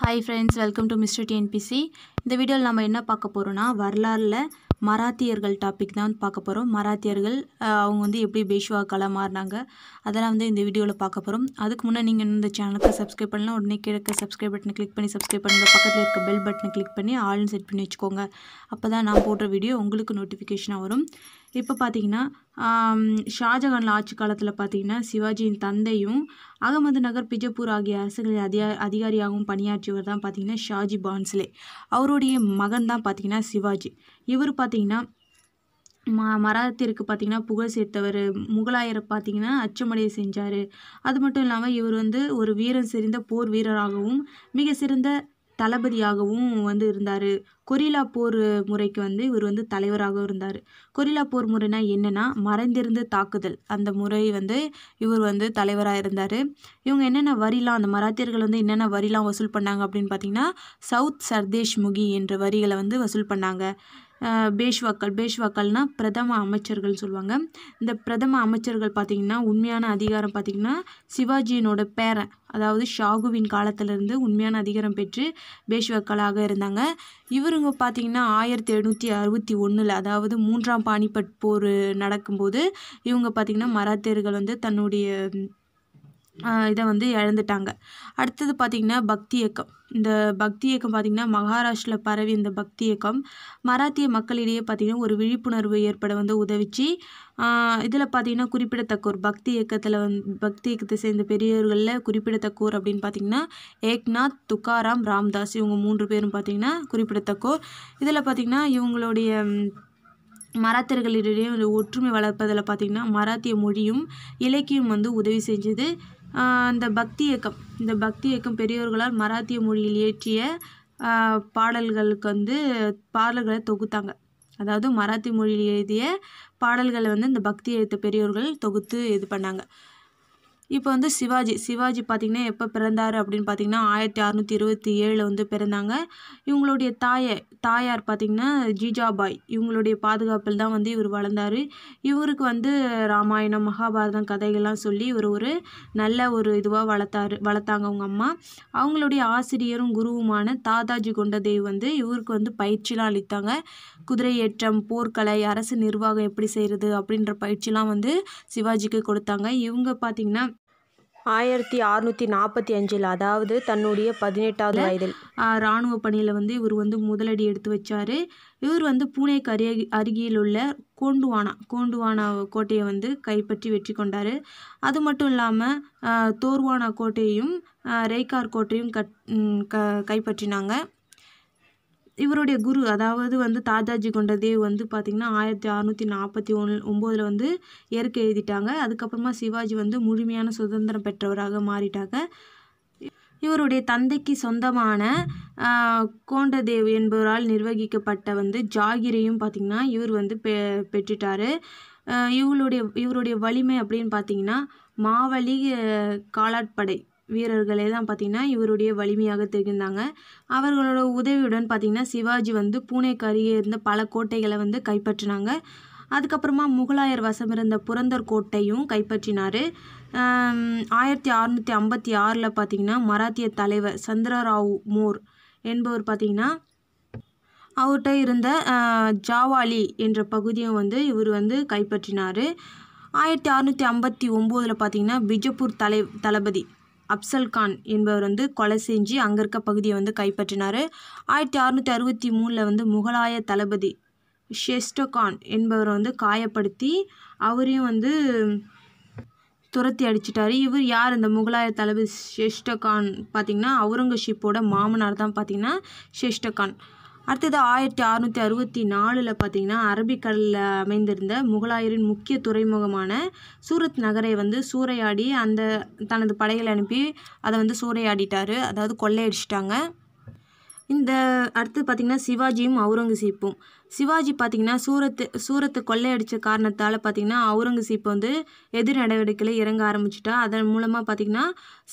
hi friends welcome to mister TNPC இந்த வீடியோவில் நம்ம என்ன பார்க்க போகிறோன்னா வரலாறில் மராத்தியர்கள் டாபிக் தான் வந்து பார்க்க போகிறோம் மராத்தியர்கள் அவங்க வந்து எப்படி பேஷ்வாக்கெல்லாம் மாறினாங்க அதெல்லாம் வந்து இந்த வீடியோவில் பார்க்க போகிறோம் அதுக்கு முன்னே நீங்கள் இந்த சேனலுக்கு சப்ஸ்கிரைப் பண்ணலாம் உடனே கிழக்க சப்ஸ்கிரைப் பட்டனை கிளிக் பண்ணி சப்ஸ்கிரைப் பண்ணுங்கள் பக்கத்தில் இருக்க பெல் பட்டனை கிளிக் பண்ணி ஆல்னு செட் பண்ணி வச்சுக்கோங்க அப்போ தான் நான் போடுற வீடியோ உங்களுக்கு நோட்டிஃபிகேஷனாக வரும் இப்போ பார்த்திங்கன்னா ஷாஜகான் ஆட்சி காலத்தில் பார்த்திங்கன்னா சிவாஜியின் தந்தையும் அகமது நகர் பிஜப்பூர் ஆகிய அரசுகளின் அதிகா அதிகாரியாகவும் பணியாற்றியவர் தான் பார்த்திங்கன்னா ஷாஜி பான்ஸ்லே அவருடைய மகன் தான் பார்த்திங்கன்னா சிவாஜி இவர் பார்த்திங்கன்னா ம மராத்திற்கு பார்த்திங்கன்னா புகழ் சேர்த்தவர் முகலாயரை பார்த்திங்கன்னா அச்சமடைய செஞ்சார் அது மட்டும் இல்லாமல் இவர் வந்து ஒரு வீரம் சிறந்த போர் வீரராகவும் மிக சிறந்த தளபதியாகவும் வந்து இருந்தார் கொரில்லா போர் முறைக்கு வந்து இவர் வந்து தலைவராகவும் இருந்தார் கொரில்லா போர் முறைனா என்னென்னா மறைந்திருந்து தாக்குதல் அந்த முறை வந்து இவர் வந்து தலைவராக இருந்தார் இவங்க என்னென்ன வரிலாம் அந்த மராத்தியர்கள் வந்து என்னென்ன வரிலாம் வசூல் பண்ணாங்க அப்படின்னு பார்த்தீங்கன்னா சவுத் சர்தேஷ் முகி என்ற வரிகளை வந்து வசூல் பண்ணாங்க பேஷ்வாக்கள் பேஷ்வாக்கள்னால் பிரதம அமைச்சர்கள் சொல்லுவாங்க இந்த பிரதம அமைச்சர்கள் பார்த்திங்கன்னா உண்மையான அதிகாரம் பார்த்திங்கன்னா சிவாஜியினோட பேரன் அதாவது ஷாகுவின் காலத்திலேருந்து உண்மையான அதிகாரம் பெற்று பேஷ்வாக்களாக இருந்தாங்க இவருங்க பார்த்திங்கன்னா ஆயிரத்தி எழுநூற்றி அறுபத்தி ஒன்றில் அதாவது மூன்றாம் பாணிபட் போர் நடக்கும்போது இவங்க பார்த்திங்கன்னா மராத்தியர்கள் வந்து தன்னுடைய இதை வந்து இழந்துட்டாங்க அடுத்தது பார்த்திங்கன்னா பக்தி இயக்கம் இந்த பக்தி இயக்கம் பார்த்திங்கன்னா மகாராஷ்டிரில் பரவி இந்த பக்தி இயக்கம் மராத்திய மக்களிடையே பார்த்திங்கன்னா ஒரு விழிப்புணர்வு ஏற்பட வந்து உதவிச்சு இதில் பார்த்திங்கன்னா குறிப்பிடத்தக்கோர் பக்தி இயக்கத்தில் வந் பக்தி இயக்கத்தை சேர்ந்த பெரியவர்களில் குறிப்பிடத்தக்கோர் அப்படின்னு பார்த்திங்கன்னா ஏக்நாத் துக்காராம் ராம்தாஸ் இவங்க மூன்று பேரும் பார்த்திங்கன்னா குறிப்பிடத்தக்கோர் இதில் பார்த்திங்கன்னா இவங்களுடைய மராத்தியர்களிடையே ஒற்றுமை வளர்ப்பதில் பார்த்திங்கன்னா மராத்திய மொழியும் இலக்கியம் வந்து உதவி செஞ்சது இந்த பக்தி இயக்கம் இந்த பக்தி இயக்கம் பெரியோர்களால் மராத்திய மொழியில் இயற்றிய பாடல்களுக்கு வந்து பாடல்களை தொகுத்தாங்க அதாவது மராத்தி மொழியில் எழுதிய பாடல்களை வந்து இந்த பக்தி எழுத்த பெரியோர்கள் தொகுத்து இது பண்ணாங்க இப்போ வந்து சிவாஜி சிவாஜி பார்த்திங்கன்னா எப்போ பிறந்தார் அப்படின்னு பார்த்திங்கன்னா ஆயிரத்தி அறநூற்றி இருபத்தி ஏழில் வந்து பிறந்தாங்க இவங்களுடைய தாயை தாயார் பார்த்திங்கன்னா ஜிஜாபாய் இவங்களுடைய பாதுகாப்பில் தான் வந்து இவர் வளர்ந்தார் இவருக்கு வந்து ராமாயணம் மகாபாரதம் கதைகள்லாம் சொல்லி இவர் ஒரு நல்ல ஒரு இதுவாக வளர்த்தாரு வளர்த்தாங்க அவங்க அம்மா அவங்களுடைய ஆசிரியரும் குருவுமான தாதாஜி கொண்டதேவ் வந்து இவருக்கு வந்து பயிற்சிலாம் அளித்தாங்க குதிரை ஏற்றம் போர்க்கலை அரசு நிர்வாகம் எப்படி செய்கிறது அப்படின்ற பயிற்சிலாம் வந்து சிவாஜிக்கு கொடுத்தாங்க இவங்க பார்த்திங்கன்னா ஆயிரத்தி அறுநூற்றி நாற்பத்தி அஞ்சில் அதாவது தன்னுடைய பதினெட்டாவது வயதில் இராணுவ பணியில் வந்து இவர் வந்து முதலடி எடுத்து வச்சார் இவர் வந்து பூனேக்கு அரிய அருகில் உள்ள கோண்டுவானா கோண்டுவானா கோட்டையை வந்து கைப்பற்றி வெற்றி கொண்டார் அது மட்டும் இல்லாமல் தோர்வானா கோட்டையையும் ரெய்கார் கோட்டையும் கட் க கைப்பற்றினாங்க இவருடைய குரு அதாவது வந்து தாதாஜி கொண்டதேவ் வந்து பார்த்திங்கன்னா ஆயிரத்தி அறநூற்றி நாற்பத்தி ஒன்று ஒம்போதில் வந்து இயற்கை எழுதிட்டாங்க அதுக்கப்புறமா சிவாஜி வந்து முழுமையான சுதந்திரம் பெற்றவராக மாறிட்டாங்க இவருடைய தந்தைக்கு சொந்தமான கோண்டதேவ் என்பவரால் நிர்வகிக்கப்பட்ட வந்து ஜாகிரையும் பார்த்திங்கன்னா இவர் வந்து பெ பெற்றுட்டார் இவளுடைய இவருடைய வலிமை அப்படின்னு பார்த்திங்கன்னா மாவழி காலாட்படை வீரர்களே தான் பார்த்திங்கன்னா இவருடைய வலிமையாக தெரிந்தாங்க அவர்களோட உதவியுடன் பார்த்திங்கன்னா சிவாஜி வந்து பூனேக்கு அருகே இருந்த பல கோட்டைகளை வந்து கைப்பற்றினாங்க அதுக்கப்புறமா முகலாயர் வசம் இருந்த புரந்தர் கோட்டையும் கைப்பற்றினார் ஆயிரத்தி அறுநூற்றி ஐம்பத்தி ஆறில் பார்த்திங்கன்னா மராத்திய தலைவர் சந்திரராவ் மோர் என்பவர் பார்த்திங்கன்னா அவர்கிட்ட இருந்த ஜாவாலி என்ற பகுதியை வந்து இவர் வந்து கைப்பற்றினார் ஆயிரத்தி அறுநூற்றி ஐம்பத்தி ஒம்போதில் பார்த்திங்கன்னா பிஜப்பூர் தலை தளபதி அப்சல் கான் என்பவர் வந்து கொலை செஞ்சு அங்கே இருக்க பகுதியை வந்து கைப்பற்றினார் ஆயிரத்தி அறுநூற்றி அறுபத்தி மூணில் வந்து முகலாய தளபதி ஷெஸ்டகான் என்பவரை வந்து காயப்படுத்தி அவரையும் வந்து துரத்தி அடிச்சிட்டார் இவர் யார் இந்த முகலாய தளபதி ஷெஸ்டகான் பார்த்திங்கன்னா அவுரங்கசீப்போட மாமனார் தான் பார்த்திங்கன்னா ஷெஸ்டகான் அடுத்தது ஆயிரத்தி அறநூற்றி அறுபத்தி நாலில் பார்த்தீங்கன்னா அரபிக்கடலில் அமைந்திருந்த முகலாயரின் முக்கிய துறைமுகமான சூரத் நகரை வந்து சூறையாடி அந்த தனது படைகளை அனுப்பி அதை வந்து சூறையாடிட்டார் அதாவது கொள்ளையடிச்சிட்டாங்க இந்த அடுத்து பார்த்திங்கன்னா சிவாஜியும் அவுரங்கசீப்பும் சிவாஜி பார்த்திங்கன்னா சூரத்து சூரத்து கொள்ளையடித்த காரணத்தால் பார்த்திங்கன்னா அவுரங்கசீப் வந்து எதிர் நடவடிக்கைகளை இறங்க ஆரம்பிச்சிட்டா அதன் மூலமாக பார்த்திங்கன்னா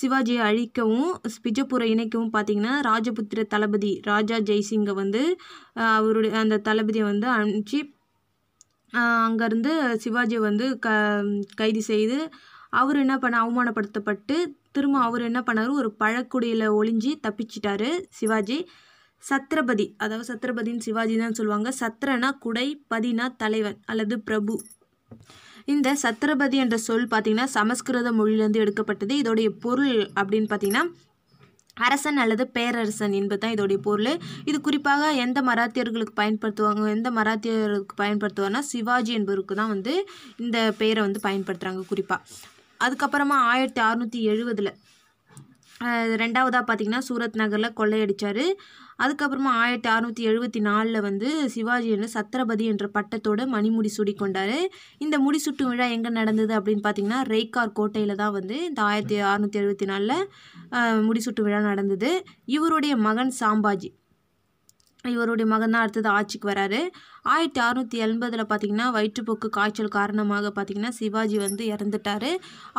சிவாஜியை அழிக்கவும் பிஜப்பூரை இணைக்கவும் பார்த்திங்கன்னா ராஜபுத்திர தளபதி ராஜா ஜெய்சிங்கை வந்து அவருடைய அந்த தளபதியை வந்து அனுப்பிச்சு அங்கேருந்து சிவாஜியை வந்து க கைது செய்து அவர் என்ன பண்ண அவமானப்படுத்தப்பட்டு திரும்ப அவர் என்ன பண்ணார் ஒரு பழக்குடியில் ஒளிஞ்சு தப்பிச்சிட்டாரு சிவாஜி சத்ரபதி அதாவது சத்ரபதின்னு சிவாஜி தான் சொல்லுவாங்க சத்ரனா குடை பதினா தலைவன் அல்லது பிரபு இந்த சத்ரபதி என்ற சொல் பார்த்திங்கன்னா சமஸ்கிருத மொழியிலேருந்து எடுக்கப்பட்டது இதோடைய பொருள் அப்படின்னு பார்த்திங்கன்னா அரசன் அல்லது பேரரசன் என்பது தான் இதோடைய பொருள் இது குறிப்பாக எந்த மராத்தியர்களுக்கு பயன்படுத்துவாங்க எந்த மராத்தியர்களுக்கு பயன்படுத்துவாங்கன்னா சிவாஜி என்பவருக்கு தான் வந்து இந்த பெயரை வந்து பயன்படுத்துகிறாங்க குறிப்பாக அதுக்கப்புறமா ஆயிரத்தி அறநூற்றி எழுபதில் ரெண்டாவதாக பார்த்திங்கன்னா சூரத் நகரில் கொள்ளையடித்தார் அதுக்கப்புறமா ஆயிரத்தி அறநூற்றி எழுபத்தி நாலில் வந்து சிவாஜி என்ற சத்ரபதி என்ற பட்டத்தோடு மணிமுடி சூடி கொண்டார் இந்த சுட்டு விழா எங்கே நடந்தது அப்படின்னு பார்த்தீங்கன்னா ரெய்கார் கோட்டையில் தான் வந்து இந்த ஆயிரத்தி அறநூற்றி எழுபத்தி நாலில் முடிசூட்டு விழா நடந்தது இவருடைய மகன் சாம்பாஜி இவருடைய மகன் தான் அடுத்தது ஆட்சிக்கு வராரு ஆயிரத்தி அறுநூற்றி எண்பதில் பார்த்திங்கன்னா வயிற்றுப்போக்கு காய்ச்சல் காரணமாக பார்த்திங்கன்னா சிவாஜி வந்து இறந்துட்டார்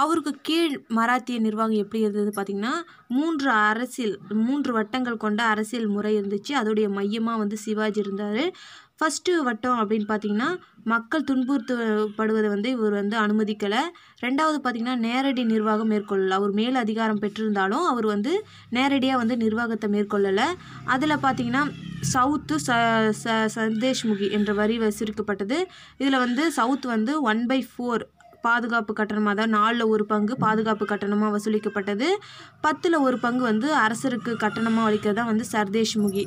அவருக்கு கீழ் மராத்திய நிர்வாகம் எப்படி இருந்தது பார்த்திங்கன்னா மூன்று அரசியல் மூன்று வட்டங்கள் கொண்ட அரசியல் முறை இருந்துச்சு அதோடைய மையமாக வந்து சிவாஜி இருந்தார் ஃபஸ்ட்டு வட்டம் அப்படின்னு பார்த்தீங்கன்னா மக்கள் துன்புறுத்தப்படுவதை வந்து இவர் வந்து அனுமதிக்கலை ரெண்டாவது பார்த்தீங்கன்னா நேரடி நிர்வாகம் மேற்கொள்ளலை அவர் மேல் அதிகாரம் பெற்றிருந்தாலும் அவர் வந்து நேரடியாக வந்து நிர்வாகத்தை மேற்கொள்ளலை அதில் பார்த்தீங்கன்னா சவுத்து ச ச சந்தேஷ்முகி என்ற வரி வசூரிக்கப்பட்டது இதில் வந்து சவுத் வந்து ஒன் பை ஃபோர் பாதுகாப்பு கட்டணமாக தான் நாலில் ஒரு பங்கு பாதுகாப்பு கட்டணமாக வசூலிக்கப்பட்டது பத்தில் ஒரு பங்கு வந்து அரசருக்கு கட்டணமாக தான் வந்து சர்தேஷ்முகி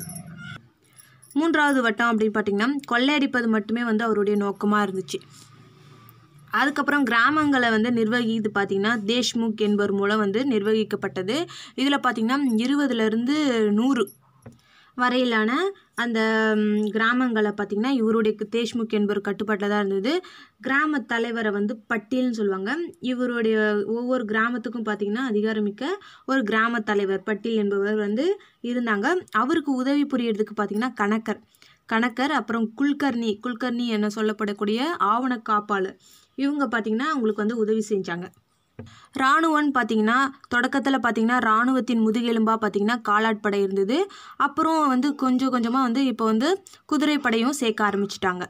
மூன்றாவது வட்டம் அப்படின்னு பார்த்திங்கன்னா கொள்ளையடிப்பது மட்டுமே வந்து அவருடைய நோக்கமாக இருந்துச்சு அதுக்கப்புறம் கிராமங்களை வந்து நிர்வகித்து பார்த்திங்கன்னா தேஷ்முக் என்பவர் மூலம் வந்து நிர்வகிக்கப்பட்டது இதில் பார்த்திங்கன்னா இருபதுலேருந்து நூறு வரையிலான அந்த கிராமங்களை பார்த்திங்கன்னா இவருடைய தேஷ்முக் என்பவர் கட்டுப்பாட்டில் தான் இருந்தது கிராம தலைவரை வந்து பட்டியல்னு சொல்லுவாங்க இவருடைய ஒவ்வொரு கிராமத்துக்கும் பார்த்திங்கன்னா அதிகாரமிக்க ஒரு கிராம தலைவர் பட்டியல் என்பவர் வந்து இருந்தாங்க அவருக்கு உதவி புரியறதுக்கு பார்த்திங்கன்னா கணக்கர் கணக்கர் அப்புறம் குல்கர்ணி குல்கர்ணி என சொல்லப்படக்கூடிய ஆவண காப்பாளர் இவங்க பார்த்திங்கன்னா அவங்களுக்கு வந்து உதவி செஞ்சாங்க இராணுவம்னு பார்த்தீங்கன்னா தொடக்கத்தில் பார்த்தீங்கன்னா இராணுவத்தின் முதுகெலும்பாக பார்த்திங்கன்னா காலாட்படை இருந்தது அப்புறம் வந்து கொஞ்சம் கொஞ்சமாக வந்து இப்போ வந்து குதிரைப்படையும் சேர்க்க ஆரம்பிச்சிட்டாங்க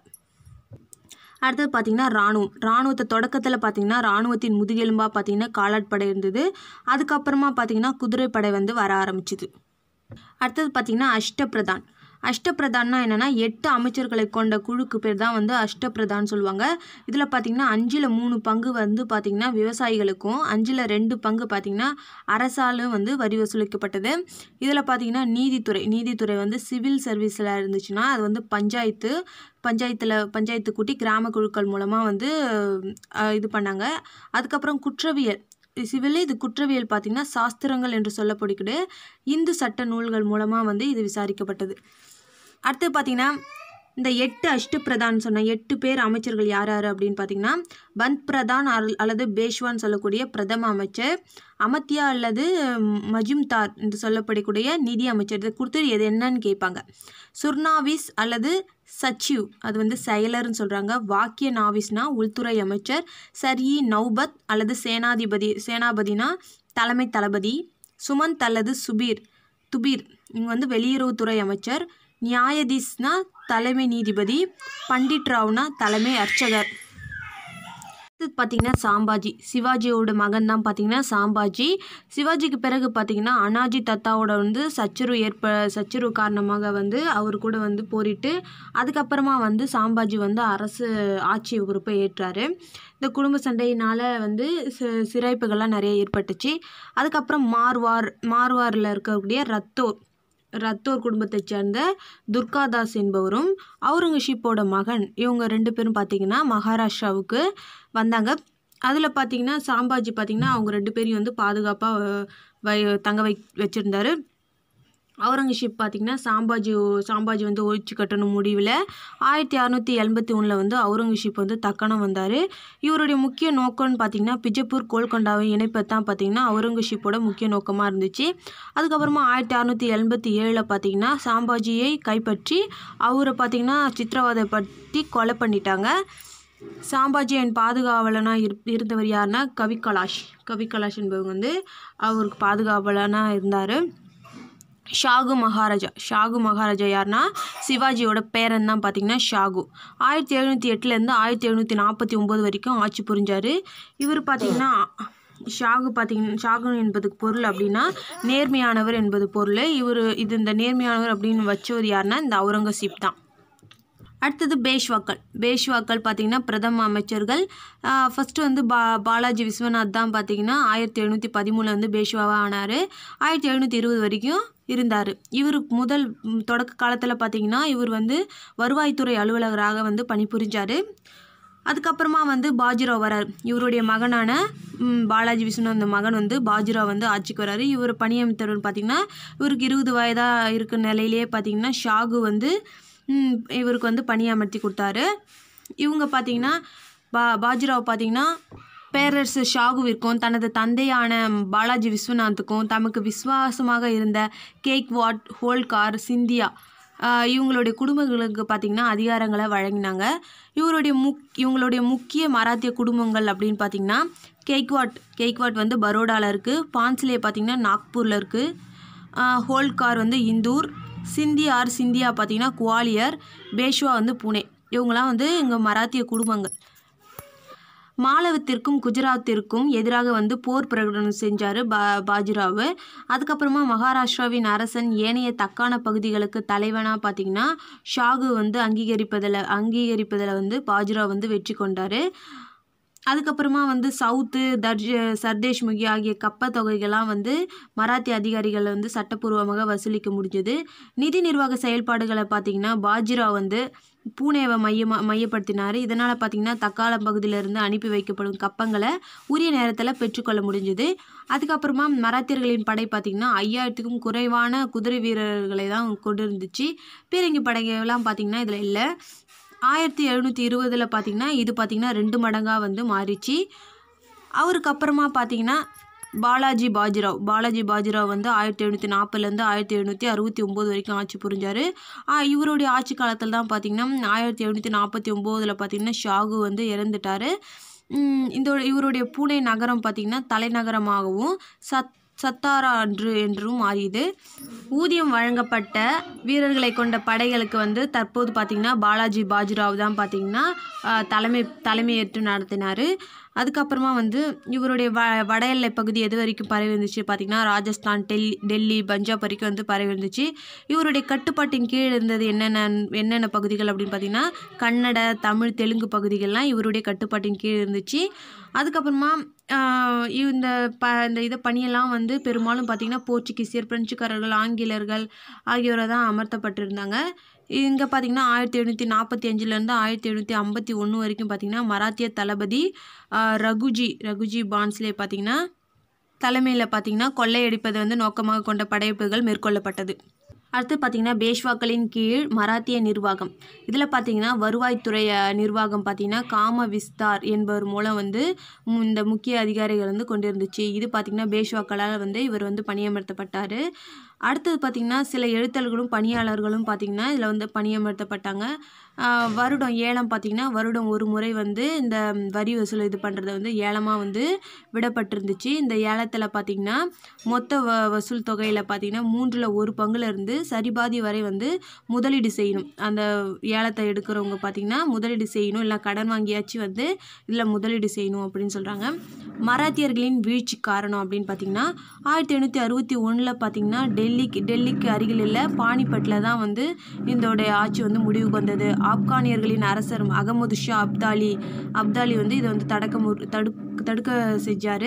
அடுத்தது பார்த்திங்கன்னா இராணுவம் இராணுவத்தை தொடக்கத்தில் பார்த்திங்கன்னா இராணுவத்தின் முதுகெலும்பாக பார்த்திங்கன்னா காலாட்படை இருந்தது அதுக்கப்புறமா பார்த்திங்கன்னா குதிரைப்படை வந்து வர ஆரம்பிச்சிது அடுத்தது பார்த்திங்கன்னா அஷ்டப்பிரதான் அஷ்டப்பிரதான்னா என்னென்னா எட்டு அமைச்சர்களை கொண்ட குழுக்கு பேர் தான் வந்து அஷ்டப்பிரதான் சொல்லுவாங்க இதில் பார்த்திங்கன்னா அஞ்சில் மூணு பங்கு வந்து பார்த்திங்கன்னா விவசாயிகளுக்கும் அஞ்சில் ரெண்டு பங்கு பார்த்திங்கன்னா அரசாலும் வந்து வரி வசூலிக்கப்பட்டது இதில் பார்த்திங்கன்னா நீதித்துறை நீதித்துறை வந்து சிவில் சர்வீஸில் இருந்துச்சுன்னா அது வந்து பஞ்சாயத்து பஞ்சாயத்தில் பஞ்சாயத்து கூட்டி கிராம குழுக்கள் மூலமாக வந்து இது பண்ணாங்க அதுக்கப்புறம் குற்றவியல் சிவில் இது குற்றவியல் பார்த்திங்கன்னா சாஸ்திரங்கள் என்று சொல்லப்படுகிறது இந்து சட்ட நூல்கள் மூலமாக வந்து இது விசாரிக்கப்பட்டது அடுத்து பார்த்தீங்கன்னா இந்த எட்டு அஷ்டு பிரதான் சொன்ன எட்டு பேர் அமைச்சர்கள் யார் யார் அப்படின்னு பார்த்தீங்கன்னா பந்த் பிரதான் அல்லது பேஷ்வான் சொல்லக்கூடிய பிரதம அமைச்சர் அமத்தியா அல்லது மஜும்தார் என்று சொல்லப்படக்கூடிய நிதி அமைச்சர் இதை கொடுத்து எது என்னன்னு கேட்பாங்க சுர்னாவிஸ் அல்லது சச்சிவ் அது வந்து செயலர்னு சொல்கிறாங்க வாக்கிய நாவிஸ்னா உள்துறை அமைச்சர் சரி நௌபத் அல்லது சேனாதிபதி சேனாபதினா தலைமை தளபதி சுமந்த் அல்லது சுபீர் துபீர் இவங்க வந்து வெளியுறவுத்துறை அமைச்சர் நியாயதீஸ்னா தலைமை நீதிபதி பண்டிட் தலைமை அர்ச்சகர் பார்த்திங்கன்னா சாம்பாஜி சிவாஜியோட மகன் தான் பார்த்திங்கன்னா சாம்பாஜி சிவாஜிக்கு பிறகு பார்த்திங்கன்னா அனாஜி தத்தாவோட வந்து சச்சுரு ஏற்ப சச்சுரு காரணமாக வந்து அவர் கூட வந்து போரிட்டு அதுக்கப்புறமா வந்து சாம்பாஜி வந்து அரசு ஆட்சி பொறுப்பை ஏற்றாரு இந்த குடும்ப சண்டையினால் வந்து சிறைப்புகள்லாம் நிறைய ஏற்பட்டுச்சு அதுக்கப்புறம் மார்வார் மார்வாரில் இருக்கக்கூடிய ரத்தோர் ரத்தோர் குடும்பத்தைச் சேர்ந்த துர்காதாஸ் என்பவரும் அவுரங்கசீப்போட மகன் இவங்க ரெண்டு பேரும் பார்த்திங்கன்னா மகாராஷ்டிராவுக்கு வந்தாங்க அதில் பார்த்திங்கன்னா சாம்பாஜி பார்த்தீங்கன்னா அவங்க ரெண்டு பேரையும் வந்து பாதுகாப்பாக வை தங்க வை வச்சுருந்தாரு அவுரங்கசீப் பார்த்திங்கன்னா சாம்பாஜி சாம்பாஜி வந்து ஒழிச்சு கட்டணும் முடிவில் ஆயிரத்தி அறநூற்றி எண்பத்தி ஒன்றில் வந்து அவுரங்கசீப் வந்து தக்கணம் வந்தார் இவருடைய முக்கிய நோக்கம்னு பார்த்திங்கன்னா பிஜப்பூர் கோல்கொண்டாவை இணைப்பை தான் பார்த்திங்கன்னா அவுரங்கசீப்போட முக்கிய நோக்கமாக இருந்துச்சு அதுக்கப்புறமா ஆயிரத்தி அறநூற்றி எண்பத்தி ஏழில் பார்த்திங்கன்னா சாம்பாஜியை கைப்பற்றி அவரை பார்த்திங்கன்னா சித்திரவதைப்படுத்தி கொலை பண்ணிட்டாங்க சாம்பாஜி என் பாதுகாவலனாக இரு இருந்தவர் யாருன்னா கவிகலாஷ் கவிகலாஷ் என்பவங்க வந்து அவருக்கு பாதுகாவலனாக இருந்தார் ஷாகு மகாராஜா ஷாகு மகாராஜா யார்னா சிவாஜியோட பேரன் தான் பார்த்தீங்கன்னா ஷாகு ஆயிரத்தி எழுநூற்றி எட்டுலேருந்து ஆயிரத்தி எழுநூற்றி நாற்பத்தி ஒம்பது வரைக்கும் ஆட்சி புரிஞ்சார் இவர் பார்த்திங்கன்னா ஷாகு பார்த்திங்கன்னா ஷாகு என்பதுக்கு பொருள் அப்படின்னா நேர்மையானவர் என்பது பொருள் இவர் இது இந்த நேர்மையானவர் அப்படின்னு வச்சவர் யார்னா இந்த அவுரங்கசீப் தான் அடுத்தது பேஷ்வாக்கள் பேஷ்வாக்கள் பார்த்திங்கன்னா பிரதம அமைச்சர்கள் ஃபஸ்ட்டு வந்து பா பாலாஜி விஸ்வநாத் தான் பார்த்திங்கன்னா ஆயிரத்தி எழுநூற்றி பதிமூணில் வந்து பேஷ்வாவாக ஆனார் ஆயிரத்தி எழுநூற்றி இருபது வரைக்கும் இருந்தார் இவர் முதல் தொடக்க காலத்தில் பார்த்திங்கன்னா இவர் வந்து வருவாய்த்துறை அலுவலகராக வந்து பணிபுரிஞ்சார் அதுக்கப்புறமா வந்து பாஜிராவ் வரார் இவருடைய மகனான பாலாஜி விஷ்ணு அந்த மகன் வந்து பாஜிராவ் வந்து ஆட்சிக்கு வராரு இவர் பணியமைத்தவர்னு பார்த்திங்கன்னா இவருக்கு இருபது வயதாக இருக்கிற நிலையிலே பார்த்திங்கன்னா ஷாகு வந்து இவருக்கு வந்து பணியமர்த்தி கொடுத்தாரு இவங்க பார்த்திங்கன்னா பா பாஜிராவ் பார்த்திங்கன்னா பேரரசு ஷாகுவிற்கும் தனது தந்தையான பாலாஜி விஸ்வநாத்துக்கும் தமக்கு விசுவாசமாக இருந்த கேக் வாட் ஹோல்கார் சிந்தியா இவங்களுடைய குடும்பங்களுக்கு பார்த்திங்கன்னா அதிகாரங்களை வழங்கினாங்க இவருடைய முக் இவங்களுடைய முக்கிய மராத்திய குடும்பங்கள் அப்படின்னு பார்த்திங்கன்னா கேக்வாட் கேக்வாட் வந்து பரோடாவில் இருக்குது பான்சிலே பார்த்திங்கன்னா நாக்பூரில் இருக்குது ஹோல்கார் வந்து இந்தூர் சிந்தியார் சிந்தியா பார்த்திங்கன்னா குவாலியர் பேஷ்வா வந்து புனே இவங்களாம் வந்து இங்கே மராத்திய குடும்பங்கள் மாலவத்திற்கும் குஜராத்திற்கும் எதிராக வந்து போர் பிரகடனம் செஞ்சார் பா பாஜிராவு அதுக்கப்புறமா மகாராஷ்டிராவின் அரசன் ஏனைய தக்கான பகுதிகளுக்கு தலைவனாக பார்த்திங்கன்னா ஷாகு வந்து அங்கீகரிப்பதில் அங்கீகரிப்பதில் வந்து பாஜிரா வந்து வெற்றி கொண்டார் அதுக்கப்புறமா வந்து சவுத்து தர்ஜ சர்தேஷ் முகி ஆகிய கப்ப தொகைகள்லாம் வந்து மராத்தி அதிகாரிகள் வந்து சட்டப்பூர்வமாக வசூலிக்க முடிஞ்சது நிதி நிர்வாக செயல்பாடுகளை பார்த்திங்கன்னா பாஜிரா வந்து பூனேவை மையமாக மையப்படுத்தினார் இதனால் பார்த்திங்கன்னா தக்காளம் பகுதியிலிருந்து அனுப்பி வைக்கப்படும் கப்பங்களை உரிய நேரத்தில் பெற்றுக்கொள்ள முடிஞ்சுது அதுக்கப்புறமா மராத்தியர்களின் படை பார்த்திங்கன்னா ஐயாயிரத்துக்கும் குறைவான குதிரை வீரர்களை தான் கொண்டு இருந்துச்சு பீரங்கி படைகள்லாம் பார்த்திங்கன்னா இதில் இல்லை ஆயிரத்தி எழுநூற்றி இருபதில் பார்த்திங்கன்னா இது பார்த்திங்கன்னா ரெண்டு மடங்காக வந்து மாறிச்சு அவருக்கு அப்புறமா பார்த்திங்கன்னா பாலாஜி பாஜிராவ் பாலாஜி பாஜிராவ் வந்து ஆயிரத்தி எழுநூற்றி நாற்பதுலேருந்து ஆயிரத்தி எழுநூற்றி அறுபத்தி ஒம்பது வரைக்கும் ஆட்சி புரிஞ்சார் இவருடைய ஆட்சி காலத்தில் தான் பார்த்திங்கன்னா ஆயிரத்தி எழுநூற்றி நாற்பத்தி ஒம்போதில் பார்த்திங்கன்னா ஷாகு வந்து இறந்துட்டார் இந்த இவருடைய பூனை நகரம் பார்த்திங்கன்னா தலைநகரமாகவும் சத் சத்தாரா அன்று என்றும் மாறியது ஊதியம் வழங்கப்பட்ட வீரர்களை கொண்ட படைகளுக்கு வந்து தற்போது பார்த்திங்கன்னா பாலாஜி பாஜிராவ் தான் பார்த்திங்கன்னா தலைமை தலைமையேற்று நடத்தினார் அதுக்கப்புறமா வந்து இவருடைய வ வட எல்லை பகுதி எது வரைக்கும் பரவி இருந்துச்சு பார்த்திங்கன்னா ராஜஸ்தான் டெல்லி டெல்லி பஞ்சாப் வரைக்கும் வந்து பரவி இருந்துச்சு இவருடைய கட்டுப்பாட்டின் கீழ் இருந்தது என்னென்ன என்னென்ன பகுதிகள் அப்படின்னு பார்த்திங்கன்னா கன்னட தமிழ் தெலுங்கு பகுதிகள்லாம் இவருடைய கட்டுப்பாட்டின் கீழ் இருந்துச்சு அதுக்கப்புறமா இந்த ப இந்த இதை பணியெல்லாம் வந்து பெரும்பாலும் பார்த்திங்கன்னா போர்ச்சுகீசியர் பிரெஞ்சுக்காரர்கள் ஆங்கிலர்கள் ஆகியோரை தான் அமர்த்தப்பட்டிருந்தாங்க இங்கே பார்த்திங்கன்னா ஆயிரத்தி எழுநூற்றி நாற்பத்தி அஞ்சுலேருந்து ஆயிரத்தி எழுநூற்றி ஐம்பத்தி ஒன்று வரைக்கும் பார்த்திங்கன்னா மராத்திய தளபதி ரகுஜி ரகுஜி பான்ஸ்லே பார்த்திங்கன்னா தலைமையில் பார்த்திங்கன்னா கொள்ளையடிப்பதை வந்து நோக்கமாக கொண்ட படையெடுப்புகள் மேற்கொள்ளப்பட்டது அடுத்து பார்த்திங்கன்னா பேஷ்வாக்களின் கீழ் மராத்திய நிர்வாகம் இதில் பார்த்திங்கன்னா வருவாய்த்துறை நிர்வாகம் பார்த்திங்கன்னா காம விஸ்தார் என்பவர் மூலம் வந்து இந்த முக்கிய அதிகாரிகள் வந்து கொண்டு இருந்துச்சு இது பார்த்திங்கன்னா பேஷ்வாக்களால் வந்து இவர் வந்து பணியமர்த்தப்பட்டார் அடுத்தது பார்த்திங்கன்னா சில எழுத்தர்களும் பணியாளர்களும் பார்த்திங்கன்னா இதில் வந்து பணியமர்த்தப்பட்டாங்க வருடம் ஏலம் பார்த்திங்கன்னா வருடம் ஒரு முறை வந்து இந்த வரி வசூல் இது பண்ணுறத வந்து ஏலமாக வந்து விடப்பட்டிருந்துச்சு இந்த ஏலத்தில் பார்த்திங்கன்னா மொத்த வ வசூல் தொகையில் பார்த்திங்கன்னா மூன்றில் ஒரு பங்குலேருந்து சரிபாதி வரை வந்து முதலீடு செய்யணும் அந்த ஏலத்தை எடுக்கிறவங்க பார்த்திங்கன்னா முதலீடு செய்யணும் இல்லை கடன் வாங்கியாச்சு வந்து இதில் முதலீடு செய்யணும் அப்படின்னு சொல்கிறாங்க மராத்தியர்களின் வீழ்ச்சி காரணம் அப்படின்னு பார்த்திங்கன்னா ஆயிரத்தி எண்ணூற்றி அறுபத்தி ஒன்றில் பார்த்திங்கன்னா டெல்லிக்கு டெல்லிக்கு அருகில் இல்லை பானிபட்டில் தான் வந்து இதோடைய ஆட்சி வந்து முடிவுக்கு வந்தது ஆப்கானியர்களின் அரசர் அகமது ஷா அப்தாலி அப்தாலி வந்து இதை வந்து தடுக்க மு தடு தடுக்க செஞ்சார்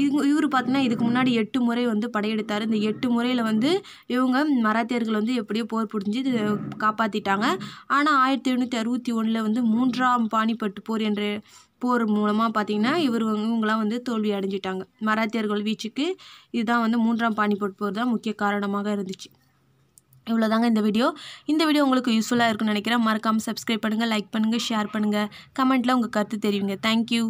இது இவர் பார்த்தீங்கன்னா இதுக்கு முன்னாடி எட்டு முறை வந்து படையெடுத்தார் இந்த எட்டு முறையில் வந்து இவங்க மராத்தியர்கள் வந்து எப்படியோ போர் புடிஞ்சு இது காப்பாற்றிட்டாங்க ஆனால் ஆயிரத்தி எழுநூற்றி அறுபத்தி ஒன்றில் வந்து மூன்றாம் பாணிப்பட்டு போர் என்ற போர் மூலமாக பார்த்தீங்கன்னா இவர் இவங்களாம் வந்து தோல்வி அடைஞ்சிட்டாங்க மராத்தியர்கள் வீச்சுக்கு இதுதான் வந்து மூன்றாம் பானிபட் போர் தான் முக்கிய காரணமாக இருந்துச்சு இவ்வளோதாங்க இந்த வீடியோ இந்த வீடியோ உங்களுக்கு யூஸ்ஃபுல்லாக இருக்குன்னு நினைக்கிறேன் மறக்காமல் சப்ஸ்கிரைப் பண்ணுங்கள் லைக் பண்ணுங்கள் ஷேர் பண்ணுங்கள் கமெண்ட்டில் உங்கள் கருத்து தெரிவிங்க தேங்க்யூ